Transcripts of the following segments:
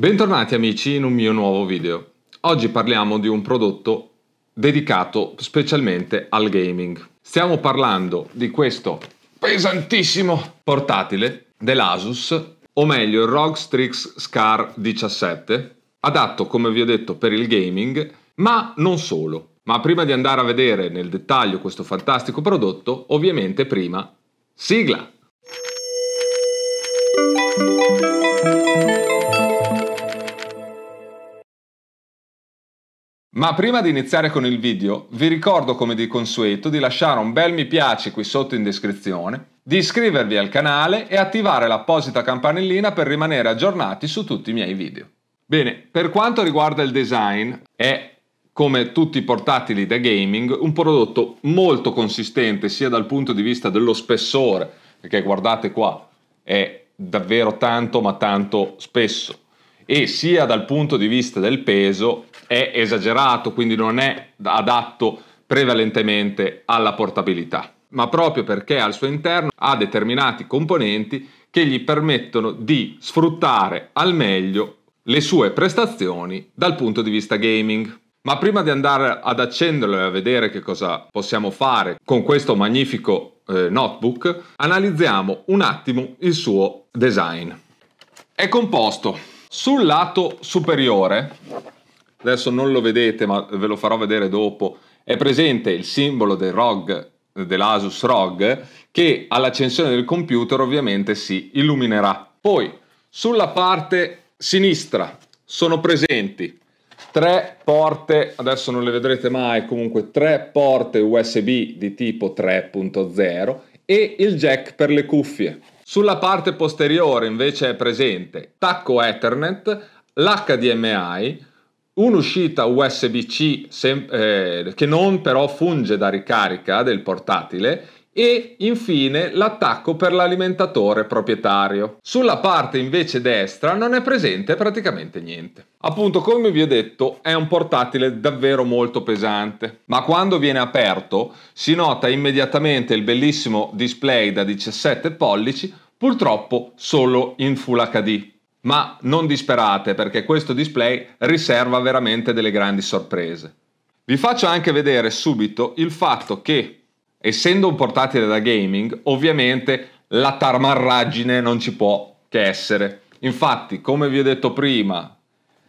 Bentornati amici in un mio nuovo video. Oggi parliamo di un prodotto dedicato specialmente al gaming. Stiamo parlando di questo pesantissimo portatile dell'Asus, o meglio il ROG Strix Scar 17, adatto come vi ho detto per il gaming, ma non solo. Ma prima di andare a vedere nel dettaglio questo fantastico prodotto, ovviamente prima sigla! Ma prima di iniziare con il video, vi ricordo come di consueto di lasciare un bel mi piace qui sotto in descrizione, di iscrivervi al canale e attivare l'apposita campanellina per rimanere aggiornati su tutti i miei video. Bene, per quanto riguarda il design, è come tutti i portatili da gaming un prodotto molto consistente sia dal punto di vista dello spessore, perché guardate qua, è davvero tanto ma tanto spesso e sia dal punto di vista del peso è esagerato, quindi non è adatto prevalentemente alla portabilità, ma proprio perché al suo interno ha determinati componenti che gli permettono di sfruttare al meglio le sue prestazioni dal punto di vista gaming. Ma prima di andare ad accenderlo e a vedere che cosa possiamo fare con questo magnifico eh, notebook, analizziamo un attimo il suo design. È composto sul lato superiore, adesso non lo vedete ma ve lo farò vedere dopo, è presente il simbolo del ROG dell'Asus ROG che all'accensione del computer ovviamente si illuminerà. Poi sulla parte sinistra sono presenti tre porte, adesso non le vedrete mai, comunque tre porte USB di tipo 3.0 e il jack per le cuffie. Sulla parte posteriore invece è presente tacco Ethernet, l'HDMI, un'uscita USB-C eh, che non però funge da ricarica del portatile e infine l'attacco per l'alimentatore proprietario. Sulla parte invece destra non è presente praticamente niente. Appunto, come vi ho detto, è un portatile davvero molto pesante, ma quando viene aperto si nota immediatamente il bellissimo display da 17 pollici, purtroppo solo in Full HD. Ma non disperate perché questo display riserva veramente delle grandi sorprese. Vi faccio anche vedere subito il fatto che essendo un portatile da gaming, ovviamente la tarmarraggine non ci può che essere. Infatti, come vi ho detto prima,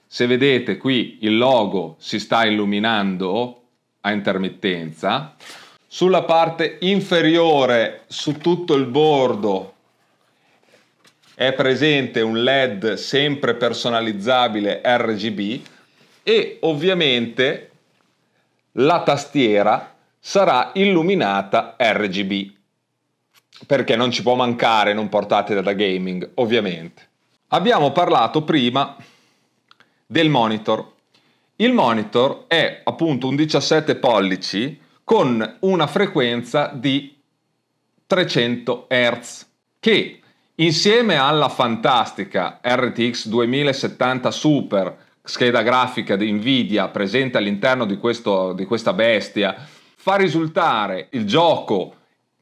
se vedete qui il logo si sta illuminando a intermittenza, sulla parte inferiore, su tutto il bordo, è presente un LED sempre personalizzabile RGB e ovviamente la tastiera sarà illuminata RGB, perché non ci può mancare non portatela da gaming, ovviamente. Abbiamo parlato prima del monitor. Il monitor è appunto un 17 pollici con una frequenza di 300 Hz che insieme alla fantastica RTX 2070 Super scheda grafica di Nvidia presente all'interno di, questo, di questa bestia fa risultare il gioco,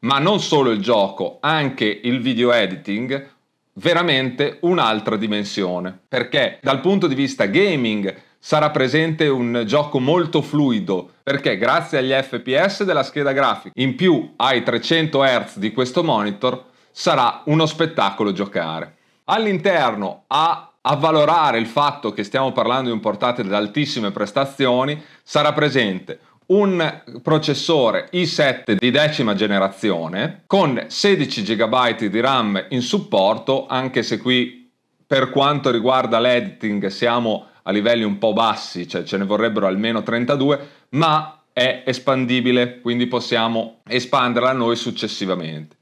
ma non solo il gioco, anche il video editing, veramente un'altra dimensione. Perché dal punto di vista gaming sarà presente un gioco molto fluido, perché grazie agli FPS della scheda grafica, in più ai 300 Hz di questo monitor, sarà uno spettacolo giocare. All'interno a avvalorare il fatto che stiamo parlando di un portatile ad altissime prestazioni sarà presente un processore i7 di decima generazione con 16 GB di RAM in supporto, anche se qui per quanto riguarda l'editing siamo a livelli un po' bassi, cioè ce ne vorrebbero almeno 32, ma è espandibile, quindi possiamo espanderla noi successivamente.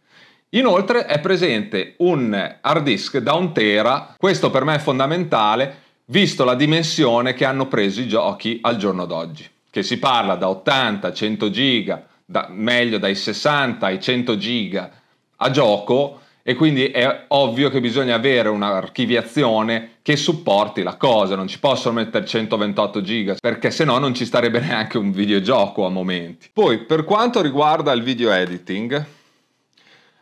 Inoltre è presente un hard disk da un tera, questo per me è fondamentale visto la dimensione che hanno preso i giochi al giorno d'oggi che si parla da 80 a 100 giga, da, meglio dai 60 ai 100 giga a gioco e quindi è ovvio che bisogna avere un'archiviazione che supporti la cosa, non ci possono mettere 128 giga perché se no non ci starebbe neanche un videogioco a momenti. Poi per quanto riguarda il video editing,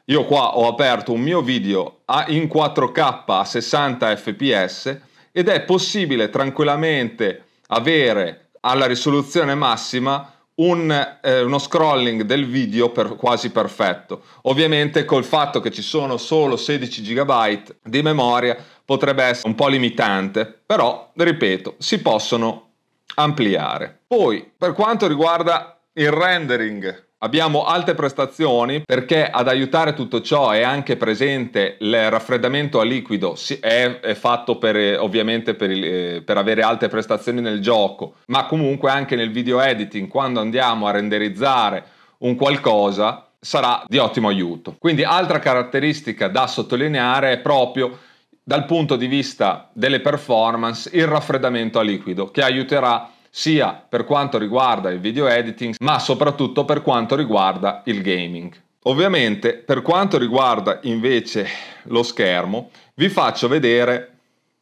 io qua ho aperto un mio video in 4K a 60 fps ed è possibile tranquillamente avere alla risoluzione massima un, eh, uno scrolling del video per quasi perfetto. Ovviamente col fatto che ci sono solo 16 GB di memoria potrebbe essere un po' limitante, però ripeto, si possono ampliare. Poi, per quanto riguarda il rendering Abbiamo alte prestazioni perché ad aiutare tutto ciò è anche presente il raffreddamento a liquido, è, è fatto per, eh, ovviamente per, il, eh, per, avere alte prestazioni nel gioco, ma comunque anche nel video editing, quando andiamo a renderizzare un qualcosa, sarà di ottimo aiuto. Quindi altra caratteristica da sottolineare è proprio dal punto di vista delle performance il raffreddamento a liquido che aiuterà sia per quanto riguarda il video editing, ma soprattutto per quanto riguarda il gaming. Ovviamente, per quanto riguarda invece lo schermo, vi faccio vedere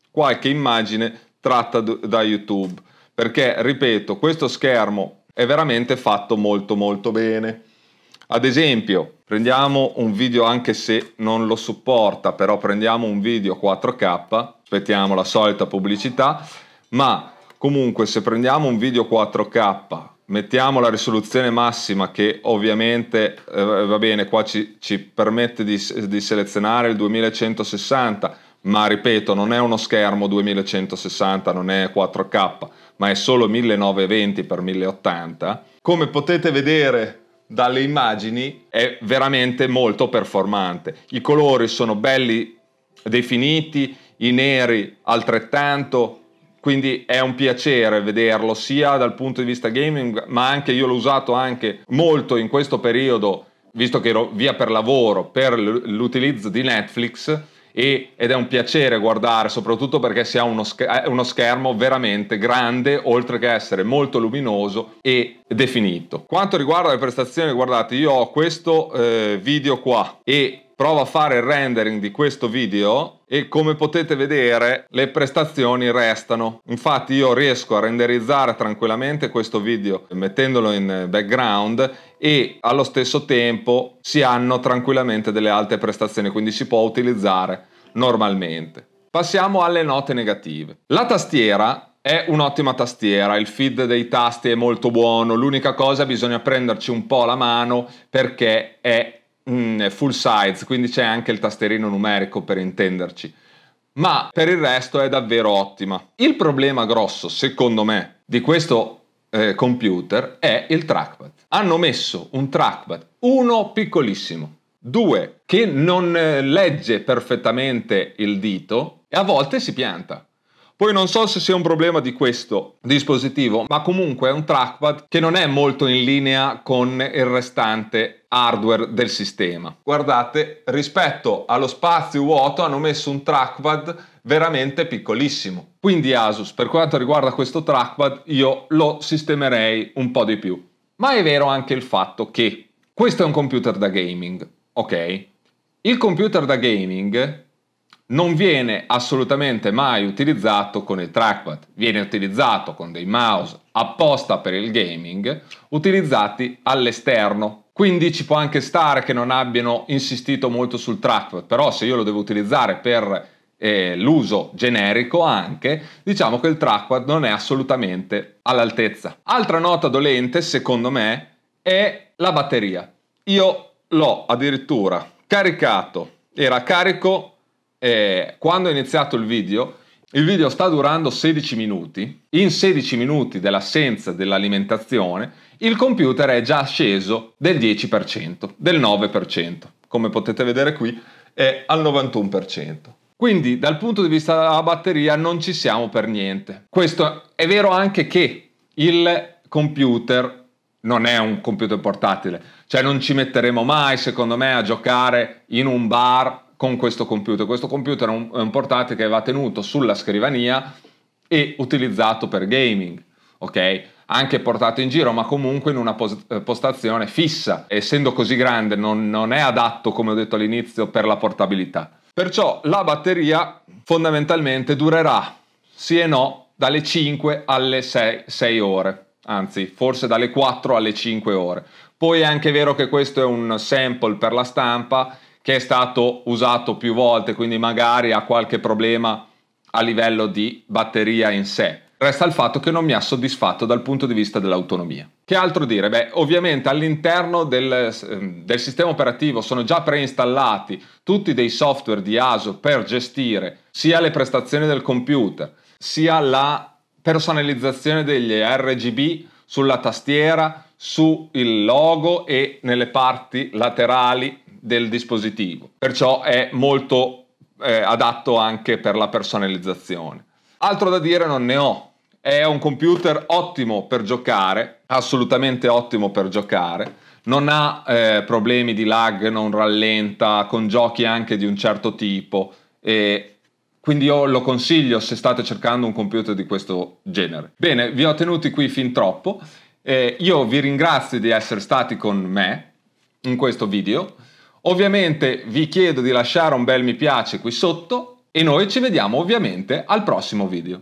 qualche immagine tratta da YouTube, perché, ripeto, questo schermo è veramente fatto molto molto bene. Ad esempio, prendiamo un video anche se non lo supporta, però prendiamo un video 4K, aspettiamo la solita pubblicità, ma Comunque se prendiamo un video 4K, mettiamo la risoluzione massima che ovviamente eh, va bene, qua ci, ci permette di, di selezionare il 2160, ma ripeto non è uno schermo 2160, non è 4K, ma è solo 1920x1080. Come potete vedere dalle immagini è veramente molto performante. I colori sono belli definiti, i neri altrettanto, quindi è un piacere vederlo sia dal punto di vista gaming, ma anche io l'ho usato anche molto in questo periodo, visto che ero via per lavoro, per l'utilizzo di Netflix. E, ed è un piacere guardare, soprattutto perché si ha uno, scher- eh, uno, schermo veramente grande, oltre che essere molto luminoso e definito. Quanto riguarda le prestazioni, guardate, io ho questo eh, video qua e Provo a fare il rendering di questo video e come potete vedere le prestazioni restano. Infatti io riesco a renderizzare tranquillamente questo video mettendolo in background e allo stesso tempo si hanno tranquillamente delle alte prestazioni, quindi si può utilizzare normalmente. Passiamo alle note negative. La tastiera è un'ottima tastiera, il feed dei tasti è molto buono, l'unica cosa bisogna prenderci un po' la mano perché è mm, full size, quindi c'è anche il tasterino numerico per intenderci. Ma per il resto è davvero ottima. Il problema grosso, secondo me, di questo eh, computer è il trackpad. Hanno messo un trackpad, uno piccolissimo, due che non eh, legge perfettamente il dito e a volte si pianta. Poi non so se sia un problema di questo dispositivo, ma comunque è un trackpad che non è molto in linea con il restante hardware del sistema. Guardate, rispetto allo spazio vuoto hanno messo un trackpad veramente piccolissimo. Quindi Asus, per quanto riguarda questo trackpad, io lo sistemerei un po' di più. Ma è vero anche il fatto che questo è un computer da gaming, ok? Il computer da gaming non viene assolutamente mai utilizzato con il trackpad, viene utilizzato con dei mouse apposta per il gaming, utilizzati all'esterno. Quindi ci può anche stare che non abbiano insistito molto sul trackpad, però se io lo devo utilizzare per eh, l'uso generico anche, diciamo che il trackpad non è assolutamente all'altezza. Altra nota dolente, secondo me, è la batteria. Io l'ho addirittura caricato, era carico eh, quando è iniziato il video, il video sta durando 16 minuti, in 16 minuti dell'assenza dell'alimentazione il computer è già sceso del 10%, del 9%, come potete vedere qui è al 91%. Quindi dal punto di vista della batteria non ci siamo per niente. Questo è vero anche che il computer non è un computer portatile, cioè non ci metteremo mai, secondo me, a giocare in un bar con questo computer. Questo computer è un, è un portatile che va tenuto sulla scrivania e utilizzato per gaming, ok? Anche portato in giro, ma comunque in una eh, postazione fissa. Essendo così grande, non, non è adatto, come ho detto all'inizio, per la portabilità. Perciò la batteria fondamentalmente durerà, sì e no, dalle 5 alle 6, 6, ore, anzi forse dalle 4 alle 5 ore. Poi è anche vero che questo è un sample per la stampa che è stato usato più volte, quindi magari ha qualche problema a livello di batteria in sé. Resta il fatto che non mi ha soddisfatto dal punto di vista dell'autonomia. Che altro dire? Beh, ovviamente all'interno del, ehm, del sistema operativo sono già preinstallati tutti dei software di ASO per gestire sia le prestazioni del computer, sia la personalizzazione degli RGB sulla tastiera, sul logo e nelle parti laterali del dispositivo, perciò è molto eh, adatto anche per la personalizzazione. Altro da dire non ne ho, è un computer ottimo per giocare, assolutamente ottimo per giocare, non ha eh, problemi di lag, non rallenta, con giochi anche di un certo tipo e quindi io lo consiglio se state cercando un computer di questo genere. Bene, vi ho tenuti qui fin troppo. Eh, io vi ringrazio di essere stati con me in questo video. Ovviamente vi chiedo di lasciare un bel mi piace qui sotto e noi ci vediamo ovviamente al prossimo video.